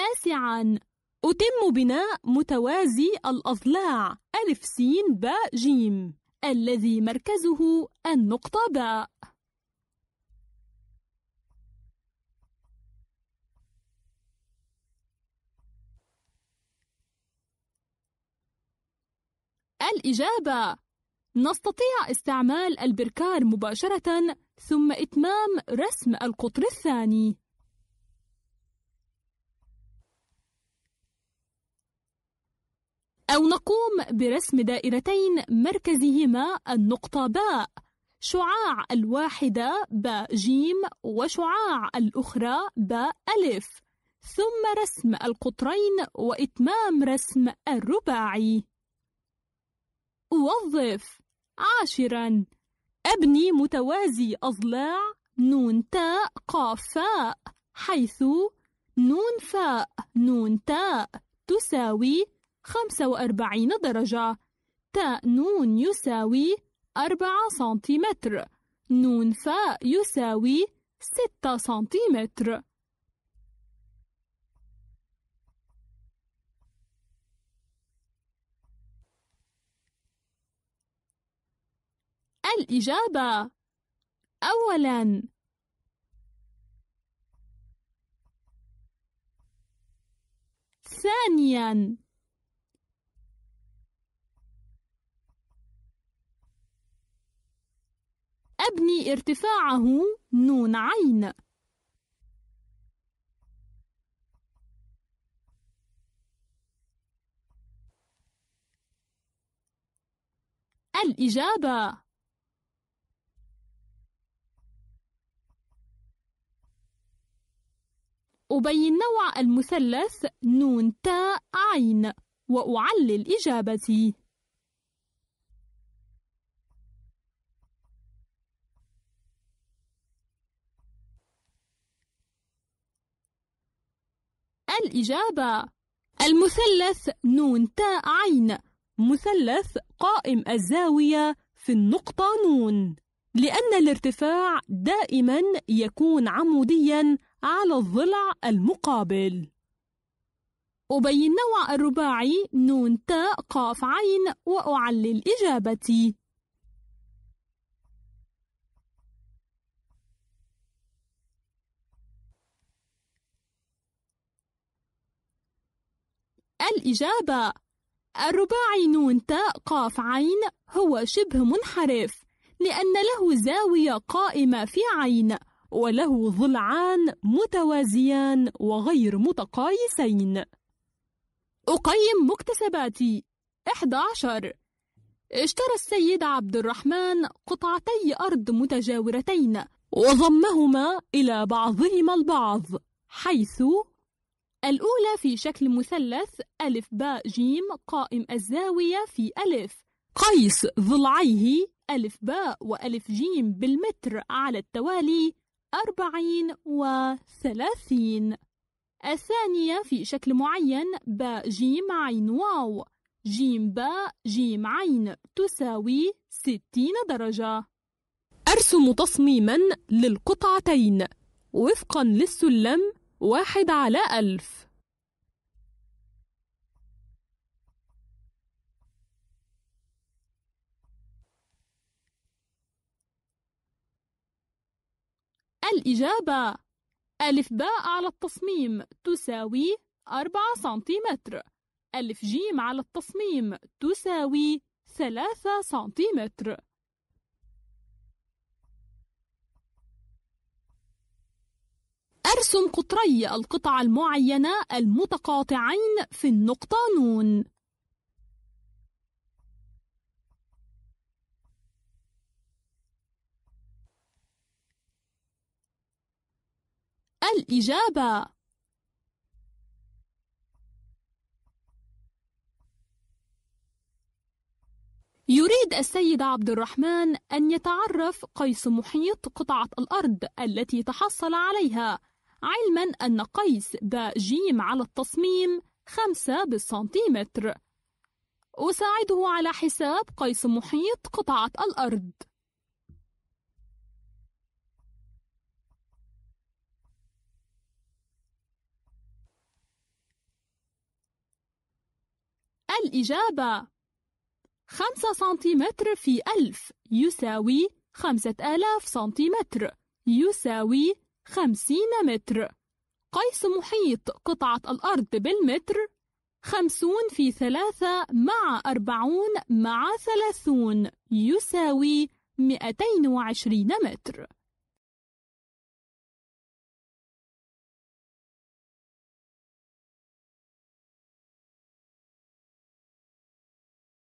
تاسعا أتم بناء متوازي الأضلاع ألف سين ب ج الذي مركزه النقطة باء الإجابة نستطيع استعمال البركار مباشرة ثم إتمام رسم القطر الثاني أو نقوم برسم دائرتين مركزهما النقطة باء شعاع الواحدة باء جيم وشعاع الأخرى باء ألف ثم رسم القطرين وإتمام رسم الرباعي وظف عاشرا أبني متوازي أضلاع نون تاء قاف فاء حيث نون فاء نون تاء تساوي 45 درجة تاء نون يساوي 4 سنتيمتر نون فاء يساوي 6 سنتيمتر الإجابة أولاً ثانياً أبني ارتفاعه نون عين الإجابة أبين نوع المثلث نون تاء عين وأعلل إجابتي الإجابة المثلث نون تاء عين مثلث قائم الزاوية في النقطة نون لأن الارتفاع دائما يكون عموديا على الضلع المقابل أبين نوع الرباعي نون تاء قاف عين وأعلل إجابتي الإجابة الرباعي نون تاء قاف عين هو شبه منحرف لأن له زاوية قائمة في عين وله ضلعان متوازيان وغير متقايسين أقيم مكتسباتي 11 اشترى السيد عبد الرحمن قطعتي أرض متجاورتين وضمهما إلى بعضهما البعض حيث الأولى في شكل مثلث ألف باء جيم قائم الزاوية في ألف قيس ضلعيه ألف باء وألف جيم بالمتر على التوالي أربعين وثلاثين الثانية في شكل معين باء جيم عين واو جيم باء جيم عين تساوي ستين درجة أرسم تصميما للقطعتين وفقا للسلم واحد على ألف الإجابة ألف باء على التصميم تساوي أربعة سنتيمتر ألف جيم على التصميم تساوي ثلاثة سنتيمتر ارسم قطري القطع المعينة المتقاطعين في النقطة ن الإجابة يريد السيد عبد الرحمن أن يتعرف قيس محيط قطعة الأرض التي تحصل عليها علما أن قيس ده جيم على التصميم خمسة بالسنتيمتر أساعده على حساب قيس محيط قطعة الأرض الإجابة خمسة سنتيمتر في ألف يساوي خمسة آلاف سنتيمتر يساوي خمسين متر قيس محيط قطعة الأرض بالمتر خمسون في ثلاثة مع أربعون مع ثلاثون يساوي مئتين وعشرين متر